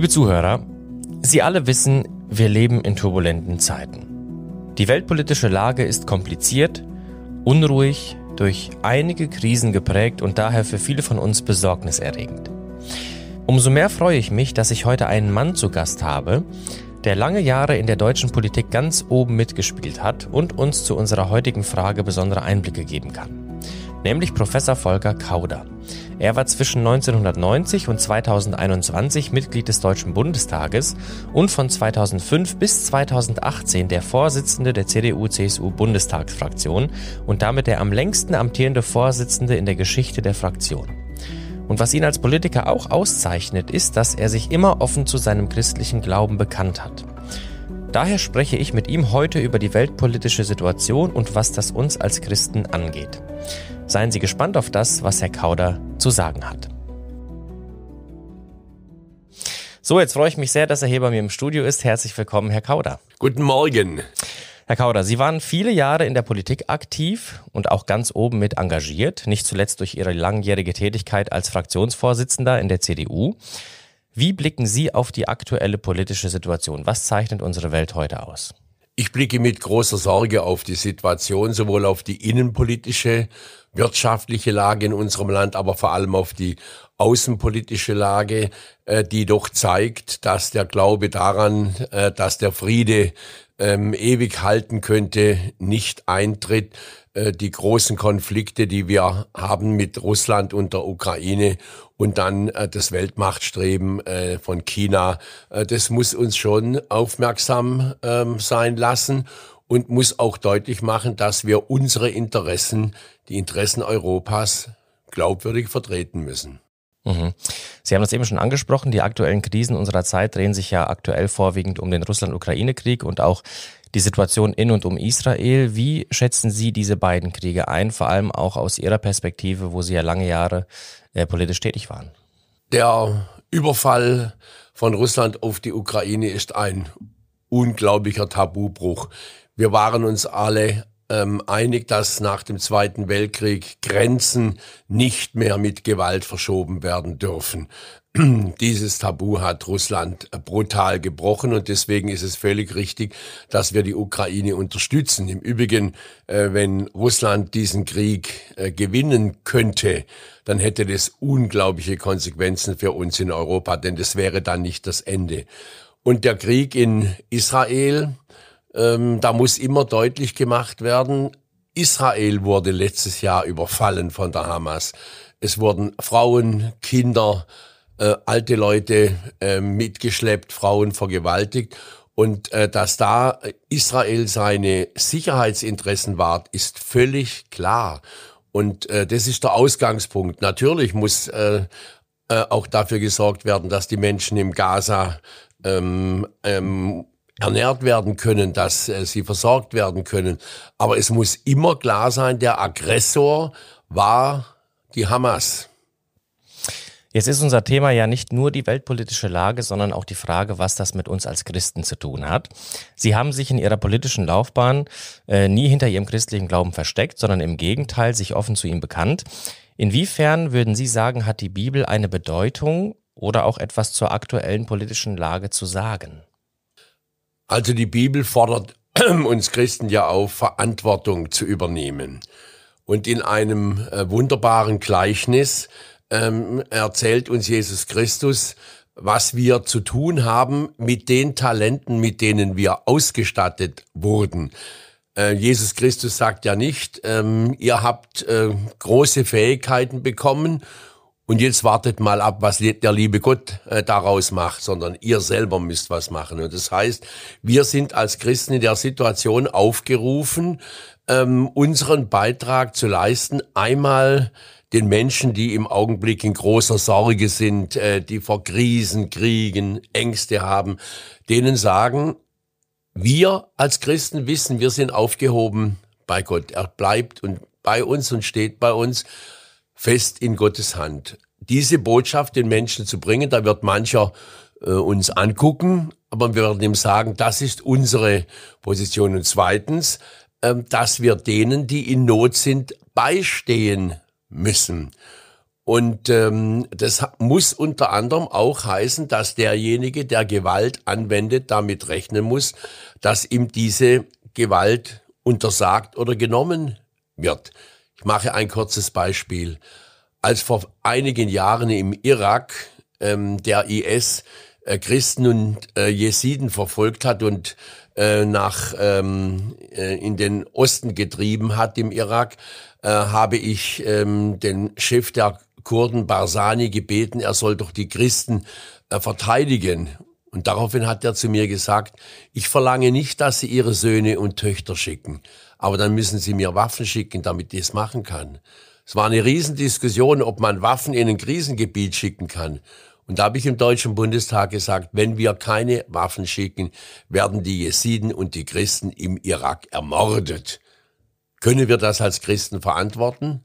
Liebe Zuhörer, Sie alle wissen, wir leben in turbulenten Zeiten. Die weltpolitische Lage ist kompliziert, unruhig, durch einige Krisen geprägt und daher für viele von uns besorgniserregend. Umso mehr freue ich mich, dass ich heute einen Mann zu Gast habe, der lange Jahre in der deutschen Politik ganz oben mitgespielt hat und uns zu unserer heutigen Frage besondere Einblicke geben kann nämlich Professor Volker Kauder. Er war zwischen 1990 und 2021 Mitglied des Deutschen Bundestages und von 2005 bis 2018 der Vorsitzende der CDU-CSU-Bundestagsfraktion und damit der am längsten amtierende Vorsitzende in der Geschichte der Fraktion. Und was ihn als Politiker auch auszeichnet, ist, dass er sich immer offen zu seinem christlichen Glauben bekannt hat. Daher spreche ich mit ihm heute über die weltpolitische Situation und was das uns als Christen angeht. Seien Sie gespannt auf das, was Herr Kauder zu sagen hat. So, jetzt freue ich mich sehr, dass er hier bei mir im Studio ist. Herzlich willkommen, Herr Kauder. Guten Morgen. Herr Kauder, Sie waren viele Jahre in der Politik aktiv und auch ganz oben mit engagiert, nicht zuletzt durch Ihre langjährige Tätigkeit als Fraktionsvorsitzender in der CDU. Wie blicken Sie auf die aktuelle politische Situation? Was zeichnet unsere Welt heute aus? Ich blicke mit großer Sorge auf die Situation, sowohl auf die innenpolitische, wirtschaftliche Lage in unserem Land, aber vor allem auf die außenpolitische Lage, äh, die doch zeigt, dass der Glaube daran, äh, dass der Friede ähm, ewig halten könnte, nicht eintritt. Äh, die großen Konflikte, die wir haben mit Russland und der Ukraine und dann äh, das Weltmachtstreben äh, von China. Äh, das muss uns schon aufmerksam ähm, sein lassen und muss auch deutlich machen, dass wir unsere Interessen, die Interessen Europas, glaubwürdig vertreten müssen. Mhm. Sie haben das eben schon angesprochen, die aktuellen Krisen unserer Zeit drehen sich ja aktuell vorwiegend um den Russland-Ukraine-Krieg und auch die Situation in und um Israel. Wie schätzen Sie diese beiden Kriege ein, vor allem auch aus Ihrer Perspektive, wo Sie ja lange Jahre äh, politisch tätig waren? Der Überfall von Russland auf die Ukraine ist ein unglaublicher Tabubruch. Wir waren uns alle ähm, einig, dass nach dem Zweiten Weltkrieg Grenzen nicht mehr mit Gewalt verschoben werden dürfen. Dieses Tabu hat Russland brutal gebrochen und deswegen ist es völlig richtig, dass wir die Ukraine unterstützen. Im Übrigen, äh, wenn Russland diesen Krieg äh, gewinnen könnte, dann hätte das unglaubliche Konsequenzen für uns in Europa, denn das wäre dann nicht das Ende. Und der Krieg in Israel, ähm, da muss immer deutlich gemacht werden, Israel wurde letztes Jahr überfallen von der Hamas. Es wurden Frauen, Kinder, äh, alte Leute äh, mitgeschleppt, Frauen vergewaltigt. Und äh, dass da Israel seine Sicherheitsinteressen wahrt, ist völlig klar. Und äh, das ist der Ausgangspunkt. Natürlich muss äh, äh, auch dafür gesorgt werden, dass die Menschen im Gaza ähm, ähm, ernährt werden können, dass äh, sie versorgt werden können. Aber es muss immer klar sein, der Aggressor war die Hamas. Jetzt ist unser Thema ja nicht nur die weltpolitische Lage, sondern auch die Frage, was das mit uns als Christen zu tun hat. Sie haben sich in Ihrer politischen Laufbahn äh, nie hinter Ihrem christlichen Glauben versteckt, sondern im Gegenteil sich offen zu ihm bekannt. Inwiefern würden Sie sagen, hat die Bibel eine Bedeutung oder auch etwas zur aktuellen politischen Lage zu sagen? Also die Bibel fordert uns Christen ja auf, Verantwortung zu übernehmen. Und in einem äh, wunderbaren Gleichnis ähm, erzählt uns Jesus Christus, was wir zu tun haben mit den Talenten, mit denen wir ausgestattet wurden. Äh, Jesus Christus sagt ja nicht, ähm, ihr habt äh, große Fähigkeiten bekommen und jetzt wartet mal ab, was der liebe Gott äh, daraus macht, sondern ihr selber müsst was machen. Und das heißt, wir sind als Christen in der Situation aufgerufen, ähm, unseren Beitrag zu leisten, einmal den Menschen, die im Augenblick in großer Sorge sind, äh, die vor Krisen, Kriegen, Ängste haben, denen sagen, wir als Christen wissen, wir sind aufgehoben bei Gott. Er bleibt und bei uns und steht bei uns fest in Gottes Hand diese Botschaft den Menschen zu bringen. Da wird mancher äh, uns angucken, aber wir werden ihm sagen, das ist unsere Position. Und zweitens, ähm, dass wir denen, die in Not sind, beistehen müssen. Und ähm, das muss unter anderem auch heißen, dass derjenige, der Gewalt anwendet, damit rechnen muss, dass ihm diese Gewalt untersagt oder genommen wird. Ich mache ein kurzes Beispiel als vor einigen Jahren im Irak ähm, der IS äh, Christen und äh, Jesiden verfolgt hat und äh, nach ähm, äh, in den Osten getrieben hat im Irak, äh, habe ich ähm, den Chef der Kurden Barzani gebeten, er soll doch die Christen äh, verteidigen. Und daraufhin hat er zu mir gesagt, ich verlange nicht, dass sie ihre Söhne und Töchter schicken, aber dann müssen Sie mir Waffen schicken, damit ich es machen kann. Es war eine Riesendiskussion, ob man Waffen in ein Krisengebiet schicken kann. Und da habe ich im Deutschen Bundestag gesagt, wenn wir keine Waffen schicken, werden die Jesiden und die Christen im Irak ermordet. Können wir das als Christen verantworten?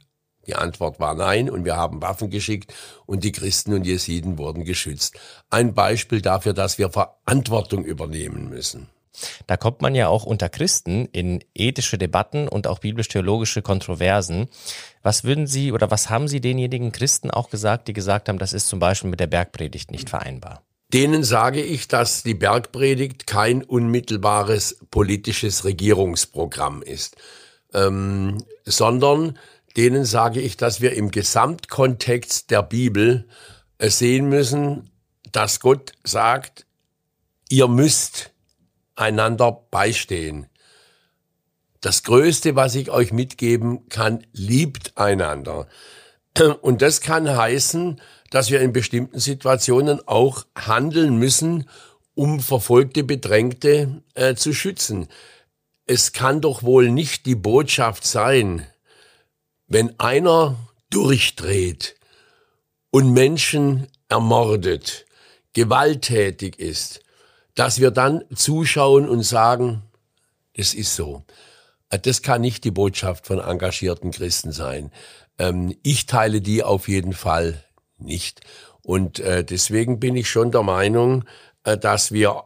Die Antwort war nein und wir haben Waffen geschickt und die Christen und Jesiden wurden geschützt. Ein Beispiel dafür, dass wir Verantwortung übernehmen müssen. Da kommt man ja auch unter Christen in ethische Debatten und auch biblisch-theologische Kontroversen. Was würden Sie oder was haben Sie denjenigen Christen auch gesagt, die gesagt haben, das ist zum Beispiel mit der Bergpredigt nicht vereinbar? Denen sage ich, dass die Bergpredigt kein unmittelbares politisches Regierungsprogramm ist, ähm, sondern denen sage ich, dass wir im Gesamtkontext der Bibel äh, sehen müssen, dass Gott sagt, ihr müsst einander beistehen. Das Größte, was ich euch mitgeben kann, liebt einander. Und das kann heißen, dass wir in bestimmten Situationen auch handeln müssen, um verfolgte Bedrängte äh, zu schützen. Es kann doch wohl nicht die Botschaft sein, wenn einer durchdreht und Menschen ermordet, gewalttätig ist, dass wir dann zuschauen und sagen, es ist so. Äh, das kann nicht die Botschaft von engagierten Christen sein. Ähm, ich teile die auf jeden Fall nicht. Und äh, deswegen bin ich schon der Meinung, äh, dass wir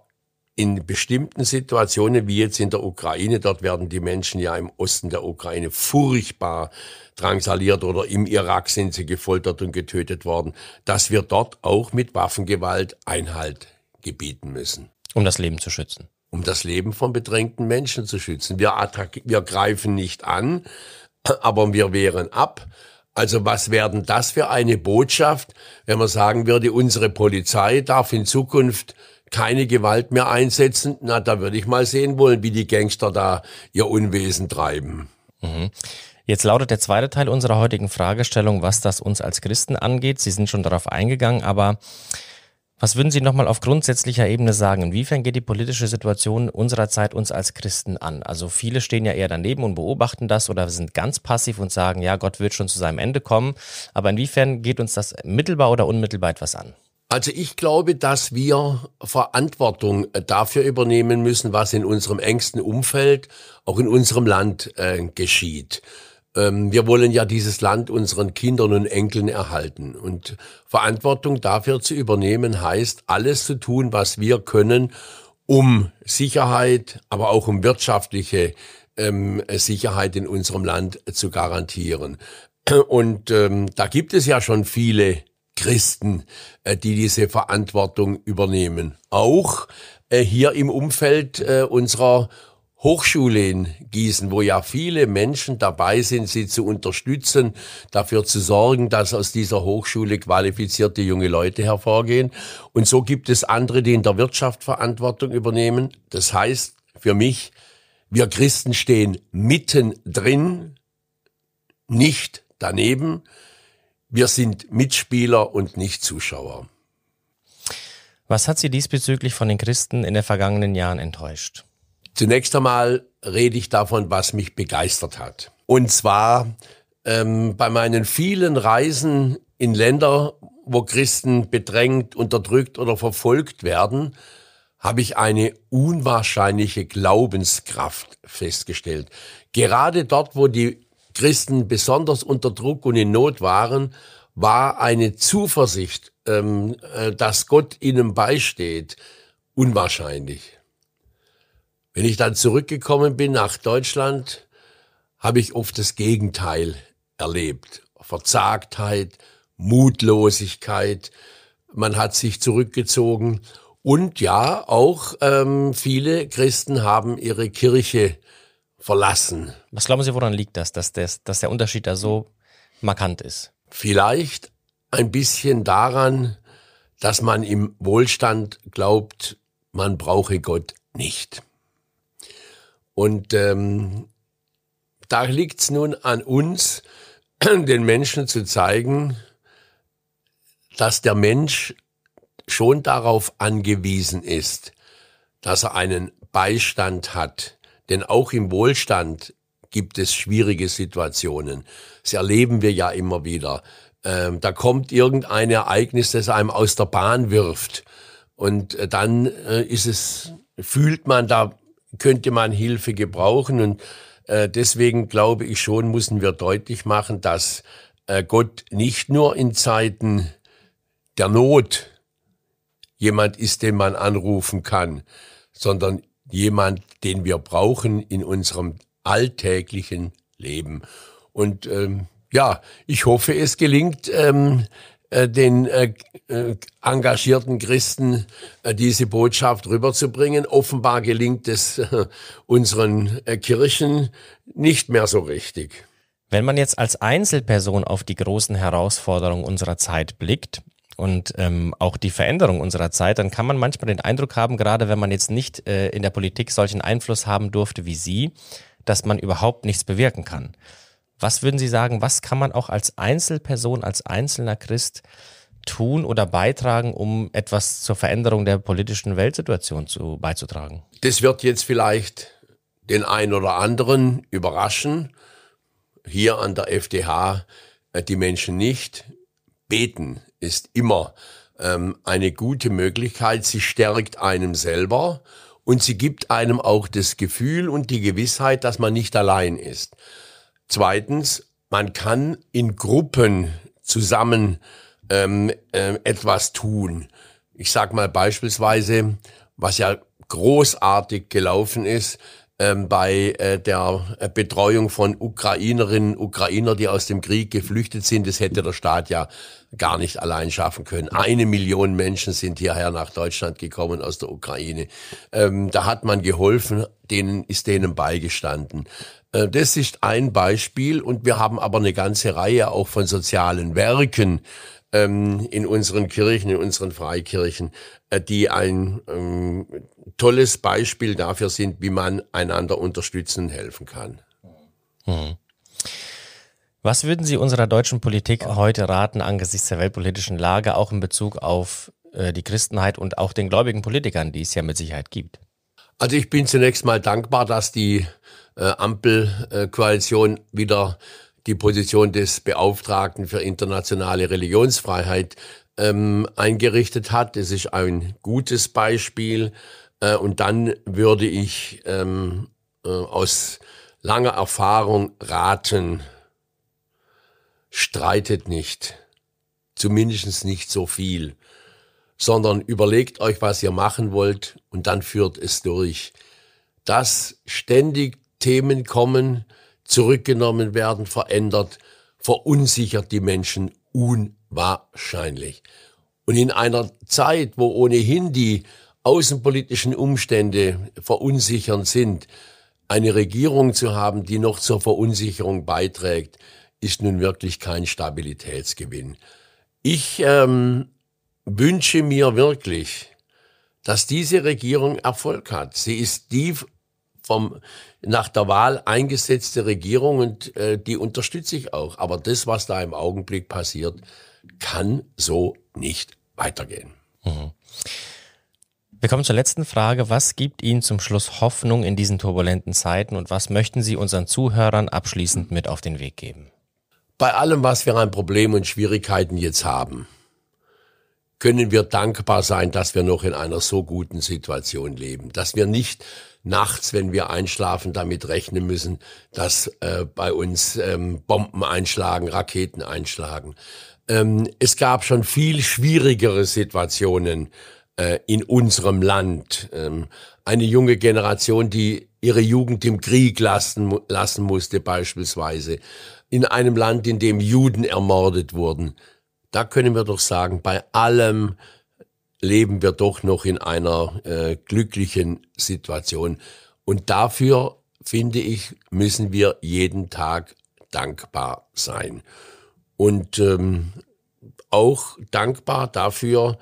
in bestimmten Situationen, wie jetzt in der Ukraine, dort werden die Menschen ja im Osten der Ukraine furchtbar drangsaliert oder im Irak sind sie gefoltert und getötet worden, dass wir dort auch mit Waffengewalt Einhalt gebieten müssen. Um das Leben zu schützen. Um das Leben von bedrängten Menschen zu schützen. Wir, wir greifen nicht an, aber wir wehren ab. Also was werden das für eine Botschaft, wenn man sagen würde, unsere Polizei darf in Zukunft keine Gewalt mehr einsetzen? Na, da würde ich mal sehen wollen, wie die Gangster da ihr Unwesen treiben. Mhm. Jetzt lautet der zweite Teil unserer heutigen Fragestellung, was das uns als Christen angeht. Sie sind schon darauf eingegangen, aber was würden Sie nochmal auf grundsätzlicher Ebene sagen? Inwiefern geht die politische Situation unserer Zeit uns als Christen an? Also viele stehen ja eher daneben und beobachten das oder sind ganz passiv und sagen, ja, Gott wird schon zu seinem Ende kommen. Aber inwiefern geht uns das mittelbar oder unmittelbar etwas an? Also ich glaube, dass wir Verantwortung äh, dafür übernehmen müssen, was in unserem engsten Umfeld, auch in unserem Land äh, geschieht. Ähm, wir wollen ja dieses Land unseren Kindern und Enkeln erhalten. Und Verantwortung dafür zu übernehmen heißt, alles zu tun, was wir können, um Sicherheit, aber auch um wirtschaftliche ähm, Sicherheit in unserem Land zu garantieren. Und ähm, da gibt es ja schon viele Christen, äh, die diese Verantwortung übernehmen. Auch äh, hier im Umfeld äh, unserer Hochschule in Gießen, wo ja viele Menschen dabei sind, sie zu unterstützen, dafür zu sorgen, dass aus dieser Hochschule qualifizierte junge Leute hervorgehen. Und so gibt es andere, die in der Wirtschaft Verantwortung übernehmen. Das heißt, für mich, wir Christen stehen mittendrin, nicht daneben. Wir sind Mitspieler und nicht Zuschauer. Was hat Sie diesbezüglich von den Christen in den vergangenen Jahren enttäuscht? Zunächst einmal rede ich davon, was mich begeistert hat. Und zwar ähm, bei meinen vielen Reisen in Länder, wo Christen bedrängt, unterdrückt oder verfolgt werden, habe ich eine unwahrscheinliche Glaubenskraft festgestellt. Gerade dort, wo die Christen besonders unter Druck und in Not waren, war eine Zuversicht, ähm, äh, dass Gott ihnen beisteht, unwahrscheinlich. Wenn ich dann zurückgekommen bin nach Deutschland, habe ich oft das Gegenteil erlebt. Verzagtheit, Mutlosigkeit, man hat sich zurückgezogen und ja, auch ähm, viele Christen haben ihre Kirche verlassen. Was glauben Sie, woran liegt das, dass, das, dass der Unterschied da so markant ist? Vielleicht ein bisschen daran, dass man im Wohlstand glaubt, man brauche Gott nicht. Und ähm, da liegt es nun an uns, den Menschen zu zeigen, dass der Mensch schon darauf angewiesen ist, dass er einen Beistand hat. Denn auch im Wohlstand gibt es schwierige Situationen. Das erleben wir ja immer wieder. Ähm, da kommt irgendein Ereignis, das einem aus der Bahn wirft. Und äh, dann äh, ist es, fühlt man, da könnte man Hilfe gebrauchen. Und äh, deswegen glaube ich schon, müssen wir deutlich machen, dass äh, Gott nicht nur in Zeiten der Not jemand ist, den man anrufen kann, sondern jemand, den wir brauchen in unserem alltäglichen Leben. Und ähm, ja, ich hoffe, es gelingt, ähm, äh, den äh, äh, engagierten Christen äh, diese Botschaft rüberzubringen. Offenbar gelingt es äh, unseren Kirchen nicht mehr so richtig. Wenn man jetzt als Einzelperson auf die großen Herausforderungen unserer Zeit blickt und ähm, auch die Veränderung unserer Zeit, dann kann man manchmal den Eindruck haben, gerade wenn man jetzt nicht in der Politik solchen Einfluss haben durfte wie Sie, dass man überhaupt nichts bewirken kann. Was würden Sie sagen, was kann man auch als Einzelperson, als einzelner Christ tun oder beitragen, um etwas zur Veränderung der politischen Weltsituation zu, beizutragen? Das wird jetzt vielleicht den einen oder anderen überraschen. Hier an der FDH äh, die Menschen nicht. Beten ist immer ähm, eine gute Möglichkeit. Sie stärkt einem selber und sie gibt einem auch das Gefühl und die Gewissheit, dass man nicht allein ist. Zweitens, man kann in Gruppen zusammen ähm, äh, etwas tun. Ich sage mal beispielsweise, was ja großartig gelaufen ist ähm, bei äh, der äh, Betreuung von Ukrainerinnen, Ukrainer, die aus dem Krieg geflüchtet sind. Das hätte der Staat ja gar nicht allein schaffen können. Eine Million Menschen sind hierher nach Deutschland gekommen aus der Ukraine. Ähm, da hat man geholfen, denen ist denen beigestanden. Äh, das ist ein Beispiel und wir haben aber eine ganze Reihe auch von sozialen Werken ähm, in unseren Kirchen, in unseren Freikirchen, äh, die ein ähm, tolles Beispiel dafür sind, wie man einander unterstützen und helfen kann. Mhm. Was würden Sie unserer deutschen Politik heute raten angesichts der weltpolitischen Lage, auch in Bezug auf äh, die Christenheit und auch den gläubigen Politikern, die es ja mit Sicherheit gibt? Also ich bin zunächst mal dankbar, dass die äh, Ampelkoalition wieder die Position des Beauftragten für internationale Religionsfreiheit ähm, eingerichtet hat. Es ist ein gutes Beispiel. Äh, und dann würde ich ähm, äh, aus langer Erfahrung raten, streitet nicht, zumindest nicht so viel, sondern überlegt euch, was ihr machen wollt und dann führt es durch. Das ständig Themen kommen, zurückgenommen werden, verändert, verunsichert die Menschen unwahrscheinlich. Und in einer Zeit, wo ohnehin die außenpolitischen Umstände verunsichernd sind, eine Regierung zu haben, die noch zur Verunsicherung beiträgt, ist nun wirklich kein Stabilitätsgewinn. Ich ähm, wünsche mir wirklich, dass diese Regierung Erfolg hat. Sie ist die vom nach der Wahl eingesetzte Regierung und äh, die unterstütze ich auch. Aber das, was da im Augenblick passiert, kann so nicht weitergehen. Mhm. Wir kommen zur letzten Frage. Was gibt Ihnen zum Schluss Hoffnung in diesen turbulenten Zeiten und was möchten Sie unseren Zuhörern abschließend mit auf den Weg geben? Bei allem, was wir an Problemen und Schwierigkeiten jetzt haben, können wir dankbar sein, dass wir noch in einer so guten Situation leben, dass wir nicht nachts, wenn wir einschlafen, damit rechnen müssen, dass äh, bei uns ähm, Bomben einschlagen, Raketen einschlagen. Ähm, es gab schon viel schwierigere Situationen äh, in unserem Land. Ähm, eine junge Generation, die ihre Jugend im Krieg lassen, lassen musste, beispielsweise. In einem Land, in dem Juden ermordet wurden da können wir doch sagen, bei allem leben wir doch noch in einer äh, glücklichen Situation. Und dafür, finde ich, müssen wir jeden Tag dankbar sein. Und ähm, auch dankbar dafür,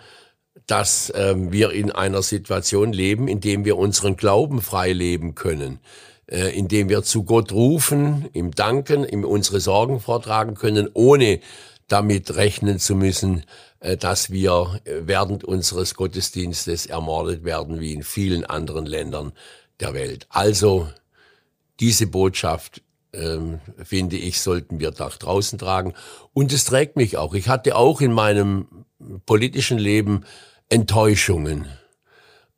dass ähm, wir in einer Situation leben, in dem wir unseren Glauben frei leben können, äh, in dem wir zu Gott rufen, im Danken, im unsere Sorgen vortragen können, ohne damit rechnen zu müssen, äh, dass wir äh, während unseres Gottesdienstes ermordet werden, wie in vielen anderen Ländern der Welt. Also diese Botschaft, ähm, finde ich, sollten wir nach draußen tragen. Und es trägt mich auch. Ich hatte auch in meinem politischen Leben Enttäuschungen.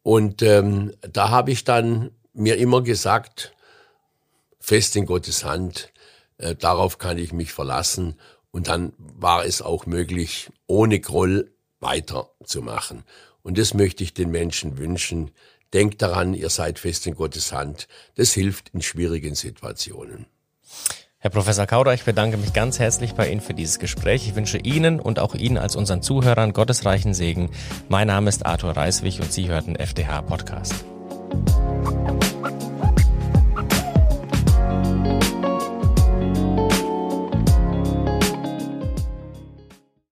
Und ähm, da habe ich dann mir immer gesagt, fest in Gottes Hand, äh, darauf kann ich mich verlassen und dann war es auch möglich, ohne Groll weiterzumachen. Und das möchte ich den Menschen wünschen. Denkt daran, ihr seid fest in Gottes Hand. Das hilft in schwierigen Situationen. Herr Professor Kauder, ich bedanke mich ganz herzlich bei Ihnen für dieses Gespräch. Ich wünsche Ihnen und auch Ihnen als unseren Zuhörern gottesreichen Segen. Mein Name ist Arthur Reiswig und Sie hörten FDH Podcast.